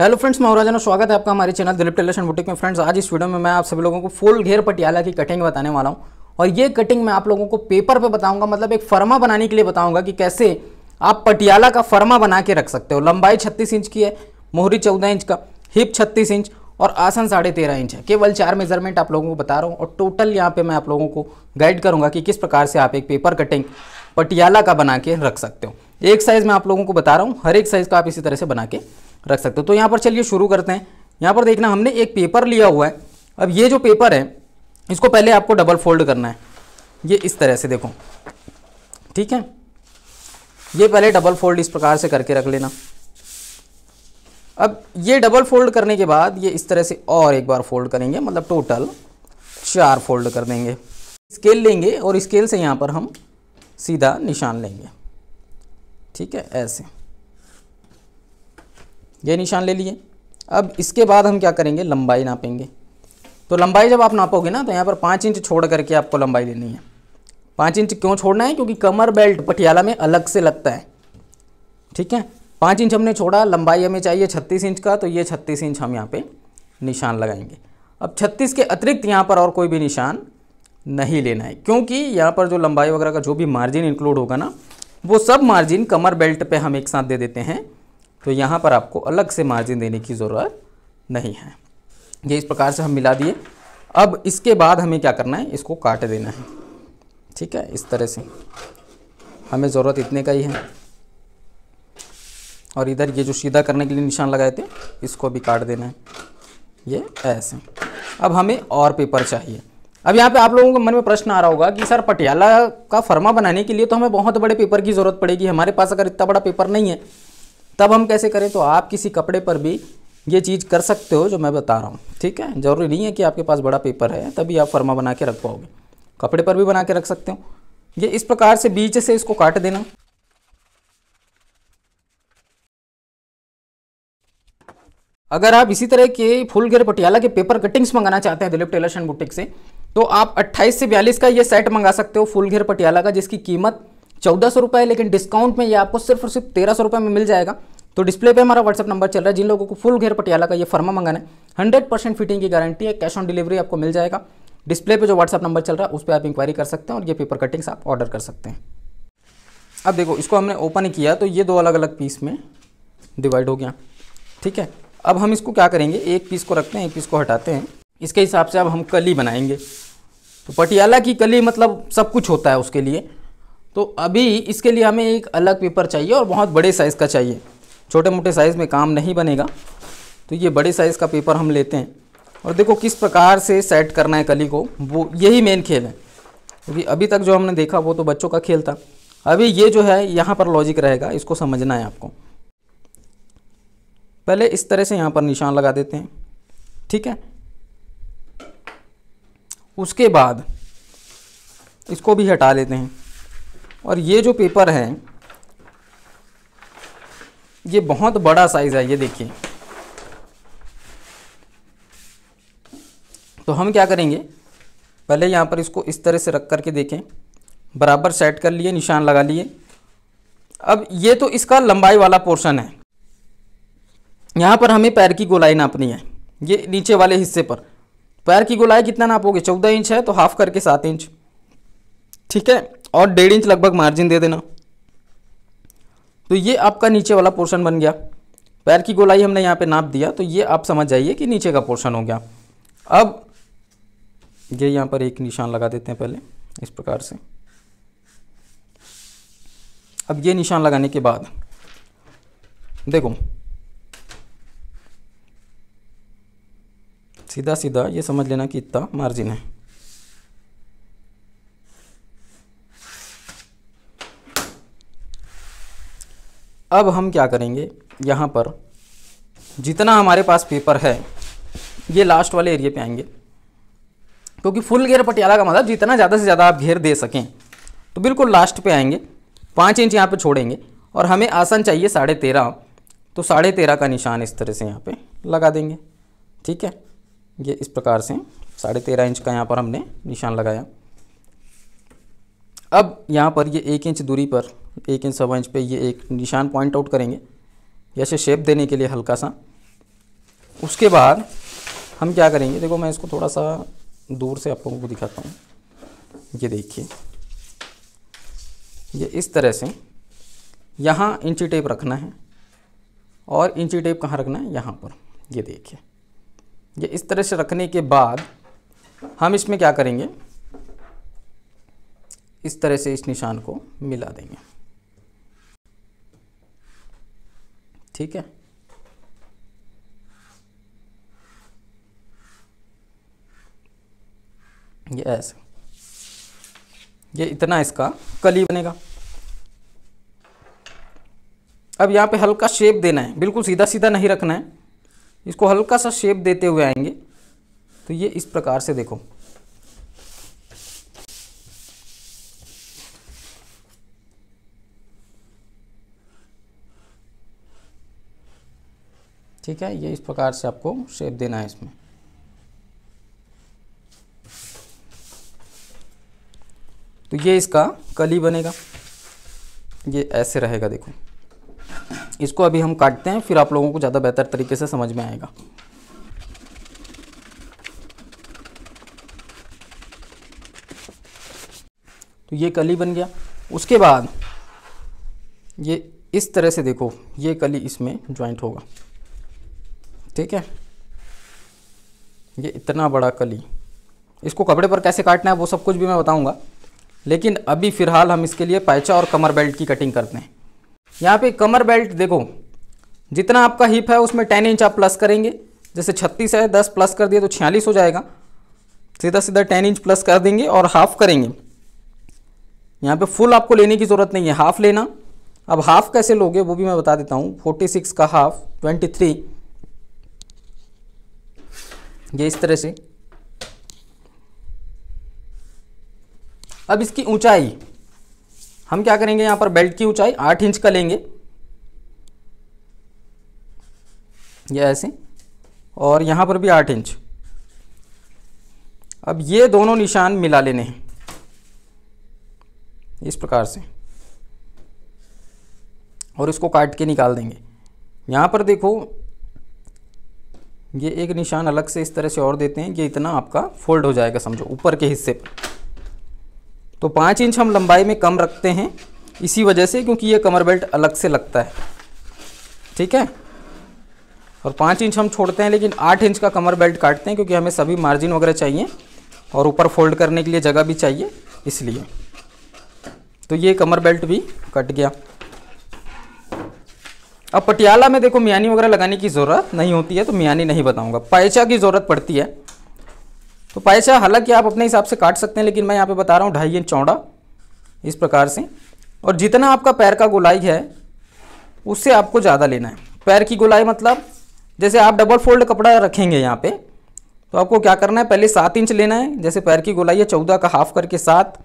hello friends मैं स्वागत है आपका हमारे चैनल दिलीप टेलेशन बुटीक में फ्रेंड्स आज इस वीडियो में मैं आप सभी लोगों को फुल घेर पटियाला की कटिंग बताने वाला हूँ और ये कटिंग मैं आप लोगों को पेपर पे बताऊंगा मतलब एक फर्मा बनाने के लिए बताऊंगा कि कैसे आप पटियाला का फर्मा बना के रख सकते हो लंबाई छत्तीस इंच की है मोहरी चौदह इंच का हिप छत्तीस इंच और आसन साढ़े तेरह इंच है केवल चार मेजरमेंट आप लोगों को बता रहा हूँ और टोटल यहाँ पर मैं आप लोगों को गाइड करूँगा कि किस प्रकार से आप एक पेपर कटिंग पटियाला का बना के रख सकते हो एक साइज़ मैं आप लोगों को बता रहा हूँ हर एक साइज़ का आप इसी तरह से बना के रख सकते हो तो यहाँ पर चलिए शुरू करते हैं यहाँ पर देखना हमने एक पेपर लिया हुआ है अब ये जो पेपर है इसको पहले आपको डबल फोल्ड करना है ये इस तरह से देखो ठीक है ये पहले डबल फोल्ड इस प्रकार से करके रख लेना अब ये डबल फोल्ड करने के बाद ये इस तरह से और एक बार फोल्ड करेंगे मतलब टोटल चार फोल्ड कर देंगे स्केल लेंगे और स्केल से यहाँ पर हम सीधा निशान लेंगे ठीक है ऐसे ये निशान ले लिए अब इसके बाद हम क्या करेंगे लंबाई नापेंगे तो लंबाई जब आप नापोगे ना तो यहाँ पर पाँच इंच छोड़ करके आपको लंबाई लेनी है पाँच इंच क्यों छोड़ना है क्योंकि कमर बेल्ट पटियाला में अलग से लगता है ठीक है पाँच इंच हमने छोड़ा लंबाई हमें चाहिए छत्तीस इंच का तो ये छत्तीस इंच हम यहाँ पे निशान लगाएंगे अब छत्तीस के अतिरिक्त यहाँ पर और कोई भी निशान नहीं लेना है क्योंकि यहाँ पर जो लंबाई वगैरह का जो भी मार्जिन इंक्लूड होगा ना वो सब मार्जिन कमर बेल्ट पे हम एक साथ दे देते हैं तो यहाँ पर आपको अलग से मार्जिन देने की ज़रूरत नहीं है ये इस प्रकार से हम मिला दिए अब इसके बाद हमें क्या करना है इसको काट देना है ठीक है इस तरह से हमें ज़रूरत इतने का ही है और इधर ये जो सीधा करने के लिए निशान लगाए थे इसको भी काट देना है ये ऐसे अब हमें और पेपर चाहिए अब यहाँ पे आप लोगों के मन में प्रश्न आ रहा होगा कि सर पटियाला का फर्मा बनाने के लिए तो हमें बहुत बड़े पेपर की ज़रूरत पड़ेगी हमारे पास अगर इतना बड़ा पेपर नहीं है तब हम कैसे करें तो आप किसी कपड़े पर भी ये चीज़ कर सकते हो जो मैं बता रहा हूँ ठीक है ज़रूरी नहीं है कि आपके पास बड़ा पेपर है तभी आप फर्मा बना के रख पाओगे कपड़े पर भी बना के रख सकते हो ये इस प्रकार से बीच से इसको काट देना अगर आप इसी तरह के फुल घेर पटियाला के पेपर कटिंग्स मंगाना चाहते हैं दिलीप टेलर्स एंड बुटिक से तो आप 28 से 42 का ये सेट मंगा सकते हो फुल घेर पटियाला का जिसकी कीमत चौदह सौ रुपये लेकिन डिस्काउंट में ये आपको सिर्फ और सिर्फ तेरह सौ रुपये में मिल जाएगा तो डिस्प्ले पे हमारा व्हाट्सअप नंबर चल रहा है जिन लोगों को फुल घेर पटियाला का ये फर्मा मंगाना है हंड्रेड परसेंट फिटिंग की गारंटी है कैश ऑन डिलीवरी आपको मिल जाएगा डिस्प्ले पे जो व्हाट्सअप नंबर चल रहा है उस पर आप इंक्वायरी कर सकते हैं और ये पेपर कटिंग्स आप ऑर्डर कर सकते हैं अब देखो इसको हमने ओपन किया तो ये दो अलग अलग पीस में डिवाइड हो गया ठीक है अब हम इसको क्या करेंगे एक पीस को रखते हैं एक पीस को हटाते हैं इसके हिसाब से अब हम कली बनाएंगे तो पटियाला की कली मतलब सब कुछ होता है उसके लिए तो अभी इसके लिए हमें एक अलग पेपर चाहिए और बहुत बड़े साइज़ का चाहिए छोटे मोटे साइज़ में काम नहीं बनेगा तो ये बड़े साइज़ का पेपर हम लेते हैं और देखो किस प्रकार से सेट करना है कली को वो यही मेन खेल है क्योंकि तो अभी तक जो हमने देखा वो तो बच्चों का खेल था अभी ये जो है यहाँ पर लॉजिक रहेगा इसको समझना है आपको पहले इस तरह से यहाँ पर निशान लगा देते हैं ठीक है उसके बाद इसको भी हटा लेते हैं और ये जो पेपर है ये बहुत बड़ा साइज़ है ये देखिए तो हम क्या करेंगे पहले यहाँ पर इसको इस तरह से रख करके देखें बराबर सेट कर लिए निशान लगा लिए अब ये तो इसका लंबाई वाला पोर्शन है यहाँ पर हमें पैर की गोलाई नापनी है ये नीचे वाले हिस्से पर पैर की गोलाई कितना नापोगे चौदह इंच है तो हाफ करके सात इंच ठीक है और डेढ़ इंच लगभग मार्जिन दे देना तो ये आपका नीचे वाला पोर्शन बन गया पैर की गोलाई हमने यहाँ पे नाप दिया तो ये आप समझ जाइए कि नीचे का पोर्शन हो गया अब ये यहाँ पर एक निशान लगा देते हैं पहले इस प्रकार से अब ये निशान लगाने के बाद देखो सीधा सीधा ये समझ लेना कि इतना मार्जिन है अब हम क्या करेंगे यहाँ पर जितना हमारे पास पेपर है ये लास्ट वाले एरिया पे आएंगे क्योंकि फुल घेर पटियाला का मतलब जितना ज़्यादा से ज़्यादा आप घेर दे सकें तो बिल्कुल लास्ट पे आएंगे पाँच इंच यहाँ पे छोड़ेंगे और हमें आसन चाहिए साढ़े तेरह तो साढ़े तेरह का निशान इस तरह से यहाँ पे लगा देंगे ठीक है ये इस प्रकार से साढ़े तेरह इंच का यहाँ पर हमने निशान लगाया अब यहाँ पर ये एक इंच दूरी पर एक इंच सवा इंच पे ये एक निशान पॉइंट आउट करेंगे ऐसे शेप देने के लिए हल्का सा उसके बाद हम क्या करेंगे देखो मैं इसको थोड़ा सा दूर से आप लोगों को दिखाता हूँ ये देखिए ये इस तरह से यहाँ इंची टेप रखना है और इंची टेप कहाँ रखना है यहाँ पर ये देखिए ये इस तरह से रखने के बाद हम इसमें क्या करेंगे इस तरह से इस निशान को मिला देंगे ठीक है ये ऐसे ये इतना इसका कली बनेगा अब यहाँ पे हल्का शेप देना है बिल्कुल सीधा सीधा नहीं रखना है इसको हल्का सा शेप देते हुए आएंगे तो ये इस प्रकार से देखो ठीक है ये इस प्रकार से आपको शेप देना है इसमें तो ये इसका कली बनेगा ये ऐसे रहेगा देखो इसको अभी हम काटते हैं फिर आप लोगों को ज़्यादा बेहतर तरीके से समझ में आएगा तो ये कली बन गया उसके बाद ये इस तरह से देखो ये कली इसमें ज्वाइंट होगा ठीक है ये इतना बड़ा कली इसको कपड़े पर कैसे काटना है वो सब कुछ भी मैं बताऊंगा लेकिन अभी फ़िलहाल हम इसके लिए पैचा और कमर बेल्ट की कटिंग करते हैं यहाँ पे कमर बेल्ट देखो जितना आपका हिप है उसमें टेन इंच आप प्लस करेंगे जैसे छत्तीस है दस प्लस कर दिए तो छियालीस हो जाएगा सीधा सीधा टेन इंच प्लस कर देंगे और हाफ करेंगे यहाँ पे फुल आपको लेने की ज़रूरत नहीं है हाफ लेना अब हाफ कैसे लोगे वो भी मैं बता देता हूँ फोर्टी सिक्स का हाफ ट्वेंटी थ्री ये इस तरह से अब इसकी ऊंचाई हम क्या करेंगे यहां पर बेल्ट की ऊंचाई आठ इंच का लेंगे ये ऐसे और यहां पर भी आठ इंच अब ये दोनों निशान मिला लेने हैं इस प्रकार से और इसको काट के निकाल देंगे यहां पर देखो ये एक निशान अलग से इस तरह से और देते हैं ये इतना आपका फोल्ड हो जाएगा समझो ऊपर के हिस्से पर तो पाँच इंच हम लंबाई में कम रखते हैं इसी वजह से क्योंकि ये कमर बेल्ट अलग से लगता है ठीक है और पाँच इंच हम छोड़ते हैं लेकिन आठ इंच का कमर बेल्ट काटते हैं क्योंकि हमें सभी मार्जिन वगैरह चाहिए और ऊपर फोल्ड करने के लिए जगह भी चाहिए इसलिए तो ये कमर बेल्ट भी कट गया अब पटियाला में देखो मियानी वगैरह लगाने की ज़रूरत नहीं होती है तो मियानी नहीं बताऊंगा पायचा की ज़रूरत पड़ती है तो पायचा हालांकि आप अपने हिसाब से काट सकते हैं लेकिन मैं यहाँ पे बता रहा हूँ ढाई इंच चौड़ा इस प्रकार से और जितना आपका पैर का गोलाई है उससे आपको ज़्यादा लेना है पैर की गोलाई मतलब जैसे आप डबल फोल्ड कपड़ा रखेंगे यहाँ पर तो आपको क्या करना है पहले सात इंच लेना है जैसे पैर की गोलाई है चौदह का हाफ करके सात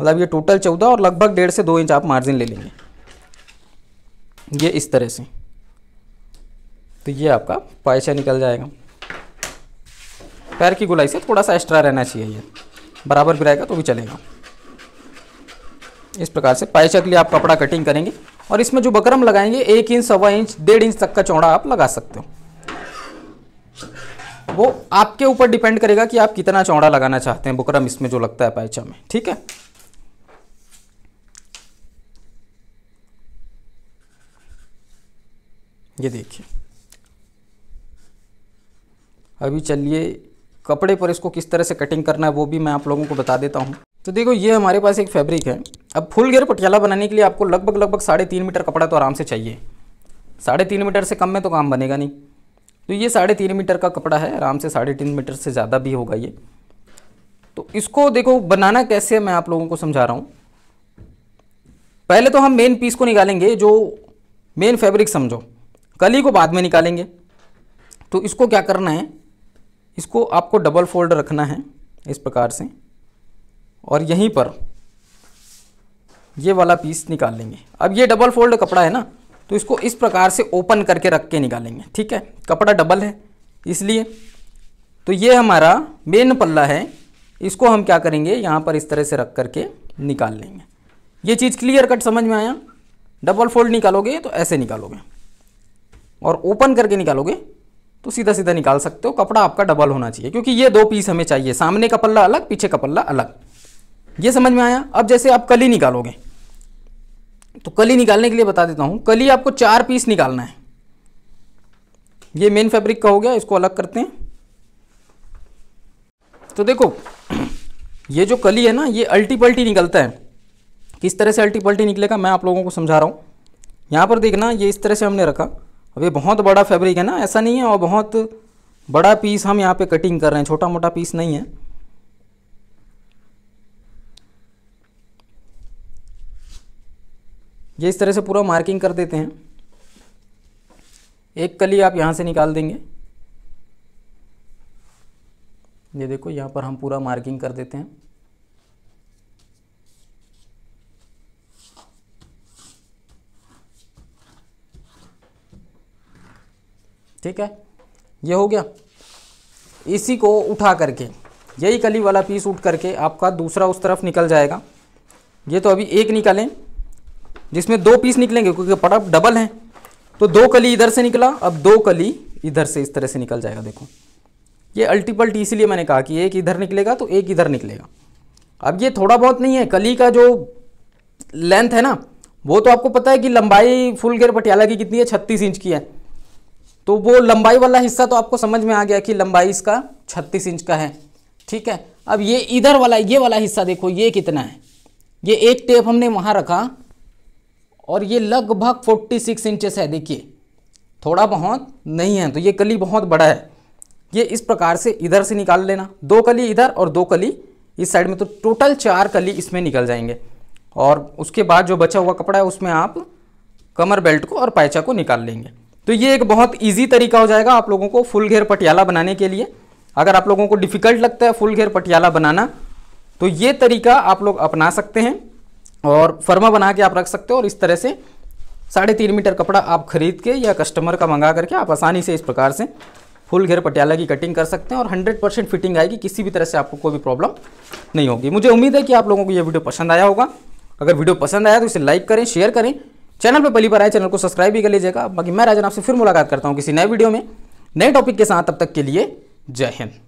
मतलब ये टोटल चौदह और लगभग डेढ़ से दो इंच आप मार्जिन ले लेंगे ये इस तरह से तो ये आपका पाइचा निकल जाएगा पैर की गुलाई से थोड़ा सा एक्स्ट्रा रहना चाहिए ये बराबर गिराएगा तो भी चलेगा इस प्रकार से पाइचा के लिए आप कपड़ा कटिंग करेंगे और इसमें जो बकरम लगाएंगे एक इंच सवा इंच डेढ़ इंच तक का चौड़ा आप लगा सकते हो वो आपके ऊपर डिपेंड करेगा कि आप कितना चौड़ा लगाना चाहते हैं बकरम इसमें जो लगता है पाइचा में ठीक है ये देखिए अभी चलिए कपड़े पर इसको किस तरह से कटिंग करना है वो भी मैं आप लोगों को बता देता हूँ तो देखो ये हमारे पास एक फैब्रिक है अब फुल गेयर पटियाला बनाने के लिए आपको लगभग लगभग साढ़े तीन मीटर कपड़ा तो आराम से चाहिए साढ़े तीन मीटर से कम में तो काम बनेगा नहीं तो ये साढ़े तीन मीटर का कपड़ा है आराम से साढ़े तीन मीटर से ज़्यादा भी होगा ये तो इसको देखो बनाना कैसे है मैं आप लोगों को समझा रहा हूँ पहले तो हम मेन पीस को निकालेंगे जो मेन फैब्रिक समझो कल ही को बाद में निकालेंगे तो इसको क्या करना है इसको आपको डबल फोल्ड रखना है इस प्रकार से और यहीं पर ये वाला पीस निकाल लेंगे अब ये डबल फोल्ड कपड़ा है ना तो इसको इस प्रकार से ओपन करके रख के निकालेंगे ठीक है कपड़ा डबल है इसलिए तो ये हमारा मेन पल्ला है इसको हम क्या करेंगे यहाँ पर इस तरह से रख करके निकाल लेंगे ये चीज़ क्लियर कट समझ में आया डबल फोल्ड निकालोगे तो ऐसे निकालोगे और ओपन करके निकालोगे तो सीधा सीधा निकाल सकते हो कपड़ा आपका डबल होना चाहिए क्योंकि ये दो पीस हमें चाहिए सामने का पल्ला अलग पीछे का पल्ला अलग ये समझ में आया अब जैसे आप कली निकालोगे तो कली निकालने के लिए बता देता हूँ कली आपको चार पीस निकालना है ये मेन फैब्रिक का हो गया इसको अलग करते हैं तो देखो ये जो कली है ना ये अल्टी पल्टी निकलता है किस तरह से अल्टी पल्टी निकलेगा मैं आप लोगों को समझा रहा हूँ यहाँ पर देखना ये इस तरह से हमने रखा अब ये बहुत बड़ा फैब्रिक है ना ऐसा नहीं है और बहुत बड़ा पीस हम यहाँ पे कटिंग कर रहे हैं छोटा मोटा पीस नहीं है ये इस तरह से पूरा मार्किंग कर देते हैं एक कली आप यहाँ से निकाल देंगे ये देखो यहाँ पर हम पूरा मार्किंग कर देते हैं ठीक है ये हो गया इसी को उठा करके यही कली वाला पीस उठ करके आपका दूसरा उस तरफ निकल जाएगा ये तो अभी एक निकालें जिसमें दो पीस निकलेंगे क्योंकि पड़ा डबल है तो दो कली इधर से निकला अब दो कली इधर से इस तरह से निकल जाएगा देखो ये अल्टीपल्टी इसीलिए मैंने कहा कि एक इधर निकलेगा तो एक इधर निकलेगा अब ये थोड़ा बहुत नहीं है कली का जो लेंथ है ना वो तो आपको पता है कि लंबाई फुल गेयर पटियाला की कितनी है छत्तीस इंच की है तो वो लंबाई वाला हिस्सा तो आपको समझ में आ गया कि लंबाई इसका छत्तीस इंच का है ठीक है अब ये इधर वाला ये वाला हिस्सा देखो ये कितना है ये एक टेप हमने वहाँ रखा और ये लगभग फोर्टी सिक्स इंचेस है देखिए थोड़ा बहुत नहीं है तो ये कली बहुत बड़ा है ये इस प्रकार से इधर से निकाल लेना दो कली इधर और दो कली इस साइड में तो टोटल चार कली इसमें निकल जाएंगे और उसके बाद जो बचा हुआ कपड़ा है उसमें आप कमर बेल्ट को और पैचा को निकाल लेंगे तो ये एक बहुत ईजी तरीका हो जाएगा आप लोगों को फुल घेर पटियाला बनाने के लिए अगर आप लोगों को डिफ़िकल्ट लगता है फुल घेर पटियाला बनाना तो ये तरीका आप लोग अपना सकते हैं और फर्मा बना के आप रख सकते हो और इस तरह से साढ़े तीन मीटर कपड़ा आप खरीद के या कस्टमर का मंगा करके आप आसानी से इस प्रकार से फुल घेर पटियाला की कटिंग कर सकते हैं और 100 परसेंट फिटिंग आएगी किसी भी तरह से आपको कोई भी प्रॉब्लम नहीं होगी मुझे उम्मीद है कि आप लोगों को यह वीडियो पसंद आया होगा अगर वीडियो पसंद आया तो इसे लाइक करें शेयर करें चैनल पर पहली बार आए चैनल को सब्सक्राइब भी कर लीजिएगा बाकी मैं राजन आपसे फिर मुलाकात करता हूँ किसी नए वीडियो में नए टॉपिक के साथ तब तक के लिए जय हिंद